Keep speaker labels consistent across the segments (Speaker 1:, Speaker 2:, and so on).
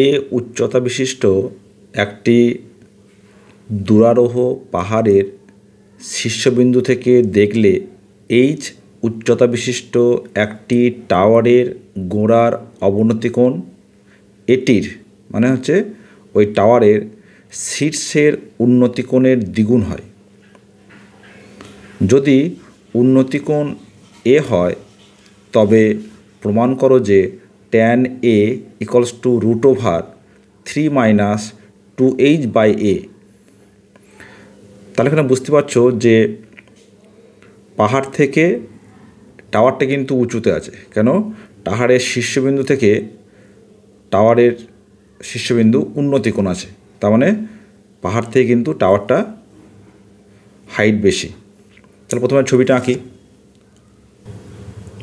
Speaker 1: এ উচ্চতা বিশিষ্ট একটি দুরারোহ পাহাড়ের শীর্ষবিন্দু থেকে দেখলে এইচ উচ্চতা বিশিষ্ট একটি টাওয়ারের গোড়ার অবনতিকোণ এটির মানে হচ্ছে ওই টাওয়ারের শীর্ষের উন্নতিকোণের দ্বিগুণ হয় যদি উন্নতিকোণ এ হয় তবে প্রমাণ করো যে tan A equals to root over three minus two H by A তাহলে এখানে বুঝতে পারছো যে পাহাড় থেকে টাওয়ারটা কিন্তু উঁচুতে আছে কেন পাহাড়ের শীর্ষবিন্দু থেকে টাওয়ারের শীর্ষবিন্দু উন্নতি কোণ আছে তার মানে পাহাড় থেকে কিন্তু টাওয়ারটা হাইট বেশি তাহলে প্রথমে ছবিটা আঁকি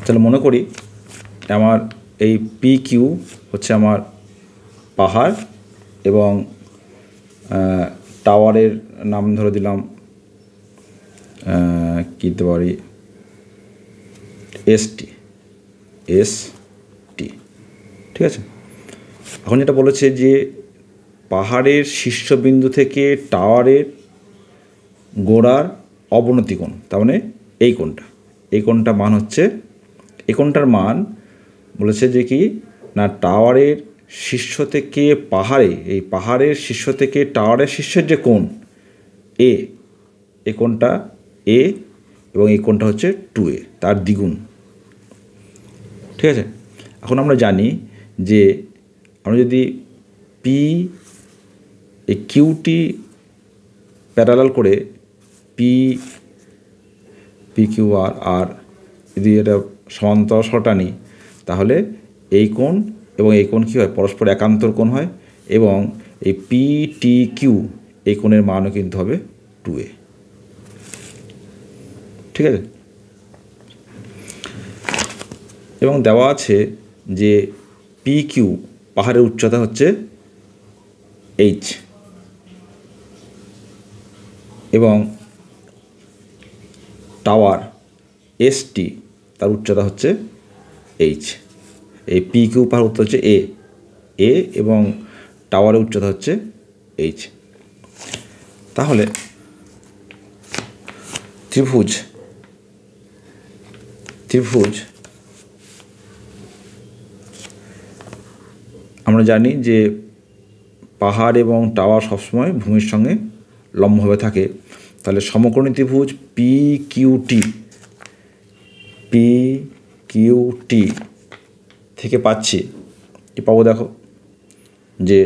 Speaker 1: তাহলে মনে করি আমার এই পি কিউ হচ্ছে আমার পাহাড় এবং টাওয়ারের নাম ধরে দিলাম কী দিতে পারি এসটি এস টি ঠিক আছে এখন যেটা বলেছে যে পাহাড়ের শীর্ষবিন্দু থেকে টাওয়ারের গোড়ার অবনতি কোণ তার মানে এই কোণটা এই কোণটা মান হচ্ছে এই কোণটার মান বলেছে যে কি না টাওয়ারের শীর্ষ থেকে পাহাড়ে এই পাহাড়ের শীর্ষ থেকে টাওয়ারের শীর্ষের যে কোণ এ এ কোণটা এ এবং এই কোণটা হচ্ছে টু এ তার দ্বিগুণ ঠিক আছে এখন আমরা জানি যে আমরা যদি পি এ কিউটি প্যারালাল করে পি পি কিউ আর আর যদি এটা সমান্তর সটা নিই তাহলে এই কোণ এবং এই কোণ কী হয় পরস্পর একান্তর কোণ হয় এবং এই পি টি কিউ এই কোণের মানও কিন্তু হবে টু এ ঠিক আছে এবং দেওয়া আছে যে পি কিউ পাহাড়ের উচ্চতা হচ্ছে এইচ এবং টাওয়ার এস টি তার উচ্চতা হচ্ছে এইচ এই পি কিউ পাহাড় উত্তর হচ্ছে এ এ এবং টাওয়ারের উচ্চতা হচ্ছে এইচ তাহলে ত্রিভুজ ত্রিভুজ আমরা জানি যে পাহাড় এবং টাওয়ার সবসময় ভূমির সঙ্গে লম্ব হয়ে থাকে তাহলে সমকোণী ত্রিভুজ পি কিউটি পি কিউটি থেকে পাচ্ছি কি পাবো দেখো যে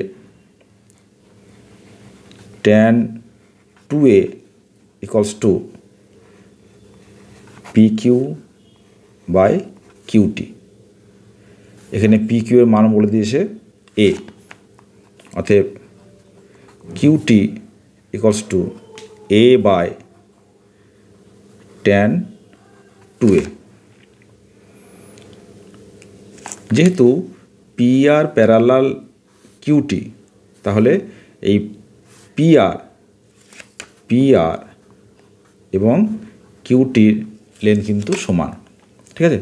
Speaker 1: tan two a equals to P Q by QT এখানে পি কিউ এর মান বলে দিয়েছে এ অতএব QT equals to a by tan two a যেহেতু পি আর প্যারালাল কিউটি তাহলে এই পি আর পি আর এবং কিউটির লেন কিন্তু সমান ঠিক আছে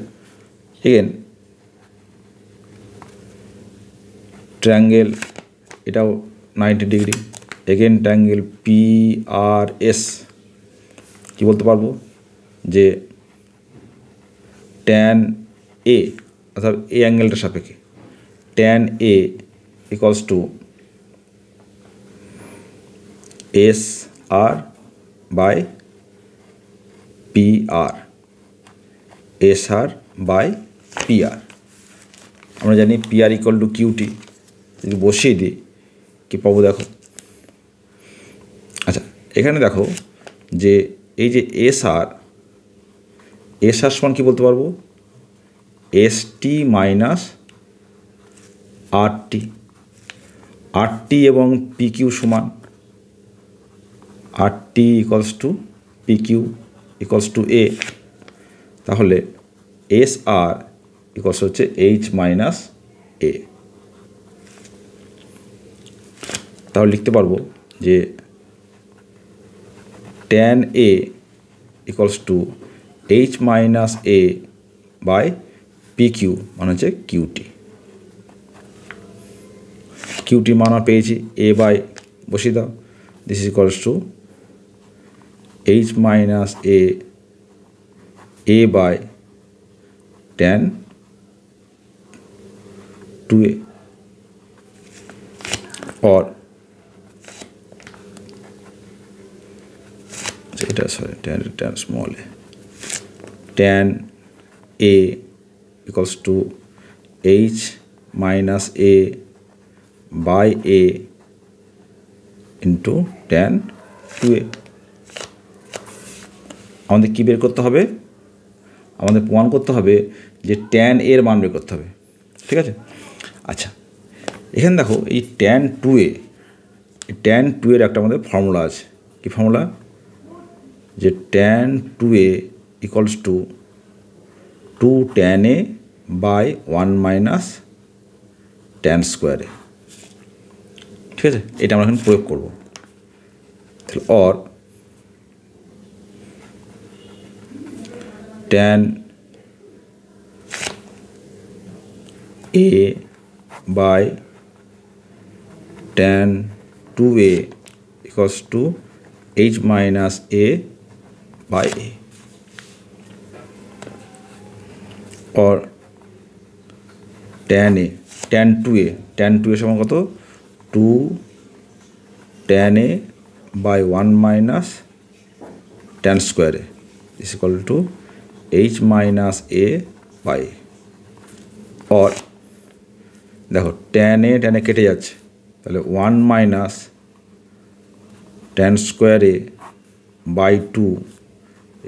Speaker 1: এগেন ট্র্যাঙ্গেল এটাও ninety degree again triangle P R S কী বলতে পারবো যে ট্যান এ অর্থাৎ এ অ্যাঙ্গেলটার সাপেক্ষে tan A equals to S R by P R S R by P R আমরা জানি P R equal to QT যদি বসিয়ে দিই কি পাবো দেখো আচ্ছা এখানে দেখো যে এই যে এস আর এস আর সমান কী বলতে পারবো এসটি মাইনাস আরটি আরটি এবং পিকিউ সমান RT equals to PQ equals to a তাহলে এস আর ইকলস হচ্ছে এইচ মাইনাস এ তাহলে লিখতে পারবো যে tan A equals to h minus a by PQ মানে হচ্ছে কিউটি কিউটি মানা পেয়েছি এ বাই বসিয়ে দাও this is equals to h minus a a by tan two a or এটা sorry tan tan small a tan a equals to h minus a by a into tan two a আমাদের কী বের করতে হবে আমাদের প্রমাণ করতে হবে যে ট্যান এর মান বের করতে হবে ঠিক আছে আচ্ছা এখানে দেখো এই tan two a tan two এর একটা আমাদের ফর্মুলা আছে কি ফর্মুলা যে tan two a equals to two tan a by one minus tan square a ঠিক আছে এটা আমরা এখন প্রয়োগ করব তাহলে or tan a by tan two a equals to h minus a by a or tan a tan two a tan two a সমান কত two tan a by one minus tan square a is equal to h minus a by or দেখো tan a tan a কেটে যাচ্ছে তাহলে one minus tan square a by two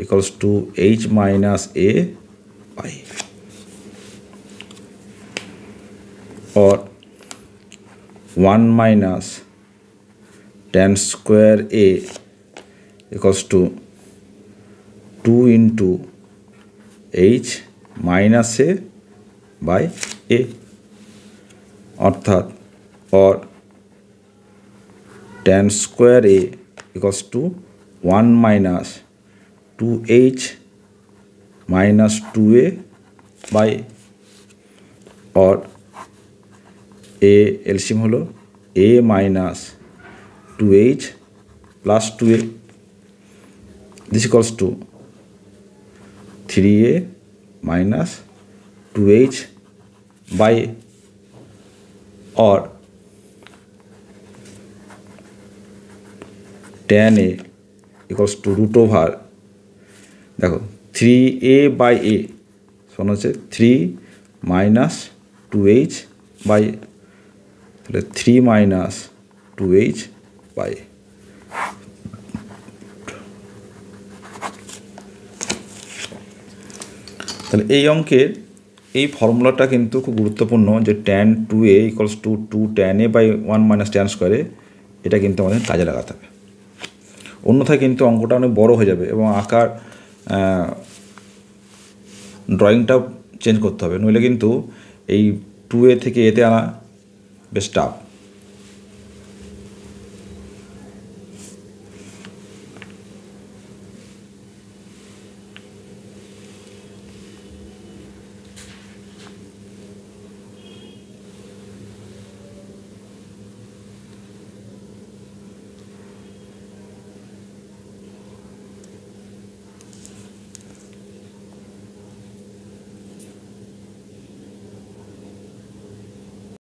Speaker 1: equals to h minus a by or one minus tan square a equals to two into h minus a by a अर्थात or tan square a equals to one minus two h minus two a by or a LCM হলো a minus two h plus two a this equals to three a minus two H by or tan a equals to root over দেখো three a by a শোনা হচ্ছে three minus two H by তাহলে three minus two H by তাহলে এই অঙ্কের এই ফর্মুলাটা কিন্তু খুব গুরুত্বপূর্ণ যে tan two a equals to two tan a by one minus tan square a এটা কিন্তু আমাদের কাজে লাগাতে হবে অন্যথায় কিন্তু অঙ্কটা অনেক বড় হয়ে যাবে এবং আঁকার ড্রয়িংটা চেঞ্জ করতে হবে নইলে কিন্তু এই টু এ থেকে এতে আনা up.